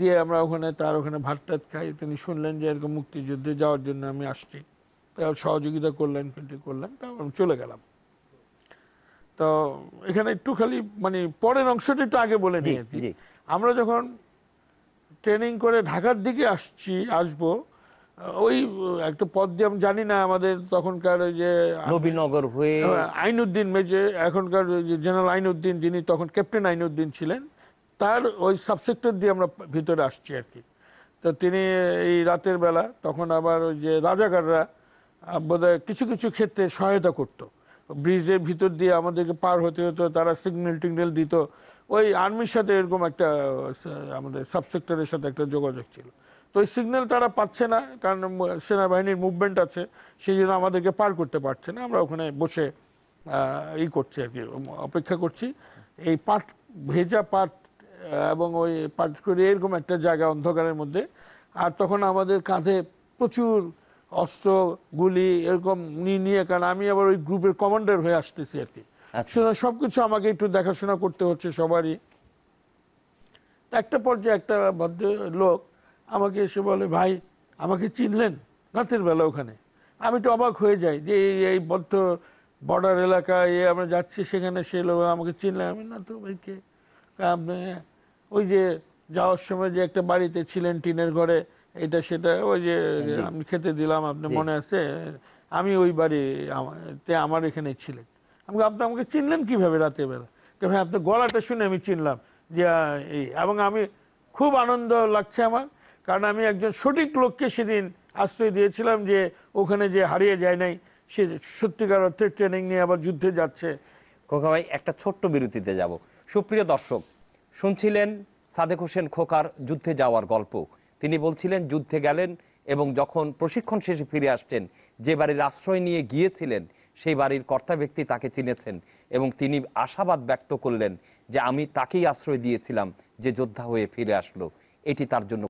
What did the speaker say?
দিয়ে আমরা ওখানে তার ওখানে ভাত টাত খাই তিনি শুনলেন যে এরকম মুক্তিযুদ্ধে যাওয়ার জন্য আমি আসছি তার সহযোগিতা করলেন কিন্তু করলাম তারপর আমি চলে গেলাম তো এখানে একটু খালি মানে পরের অংশটা একটু আগে বলে নিই আমরা যখন ট্রেনিং করে ঢাকার দিকে আসছি আসবো ওই একটা পদ দিয়ে আমি জানি না আমাদের তখনকার যে নবীনগর হয়ে আইনুদ্দিন মেজে এখনকার জেনারেল আইনুদ্দিন যিনি তখন ক্যাপ্টেন আইনুদ্দিন ছিলেন তার ওই সাবসেক্টর দিয়ে আমরা ভিতরে আসছি আর কি তো তিনি এই রাতের বেলা তখন আবার ওই যে রাজাকাররা বোধহয় কিছু কিছু ক্ষেত্রে সহায়তা করত ব্রিজের ভিতর দিয়ে আমাদেরকে পার হতে হতো তারা সিগন্যাল টিগন্যাল দিত ওই আর্মির সাথে এরকম একটা আমাদের সাবসেক্টরের সাথে একটা যোগাযোগ ছিল তো ওই সিগন্যাল তারা পাচ্ছে না কারণ সেনাবাহিনীর মুভমেন্ট আছে সেই জন্য আমাদেরকে পার করতে পারছে না আমরা ওখানে বসে ই করছি আর কি অপেক্ষা করছি এই পাট ভেজা পাট এবং ওই করে এরকম একটা জায়গা অন্ধকারের মধ্যে আর তখন আমাদের কাঁধে প্রচুর অস্ত্র গুলি এরকম নিয়ে নিয়ে কারণ আমি আবার ওই গ্রুপের কমান্ডার হয়ে আসতেছি আর কি আচ্ছা। সব কিছু আমাকে একটু দেখাশোনা করতে হচ্ছে সবারই একটা পর্যায়ে একটা ভদ্র লোক আমাকে এসে বলে ভাই আমাকে চিনলেন রাতের বেলা ওখানে আমি তো অবাক হয়ে যাই যে এই এই বদ্ধ বর্ডার এলাকায় আমরা যাচ্ছি সেখানে সে লোক আমাকে চিনলেন আমি না তো ভাইকে আপনি ওই যে যাওয়ার সময় যে একটা বাড়িতে ছিলেন টিনের ঘরে এটা সেটা ওই যে আমি খেতে দিলাম আপনি মনে আছে আমি ওই বাড়ি আমার এখানে ছিলেন আমি আপনি আমাকে চিনলেন কিভাবে রাতের বেলা ভাই আপনার গলাটা শুনে আমি চিনলাম যে এই এবং আমি খুব আনন্দ লাগছে আমার কারণ আমি একজন সঠিক লোককে সেদিন আশ্রয় দিয়েছিলাম যে ওখানে যে হারিয়ে যায় নাই সে সত্যিকার অর্থে ট্রেনিং নিয়ে আবার যুদ্ধে যাচ্ছে কোকা ভাই একটা ছোট্ট বিরতিতে যাব সুপ্রিয় দর্শক শুনছিলেন সাদেক হোসেন খোকার যুদ্ধে যাওয়ার গল্প তিনি বলছিলেন যুদ্ধে গেলেন এবং যখন প্রশিক্ষণ শেষে ফিরে আসতেন যে বাড়ির আশ্রয় নিয়ে গিয়েছিলেন সেই বাড়ির কর্তা ব্যক্তি তাকে চিনেছেন এবং তিনি আশাবাদ ব্যক্ত করলেন যে আমি তাকেই আশ্রয় দিয়েছিলাম যে যোদ্ধা হয়ে ফিরে আসলো এটি তার জন্য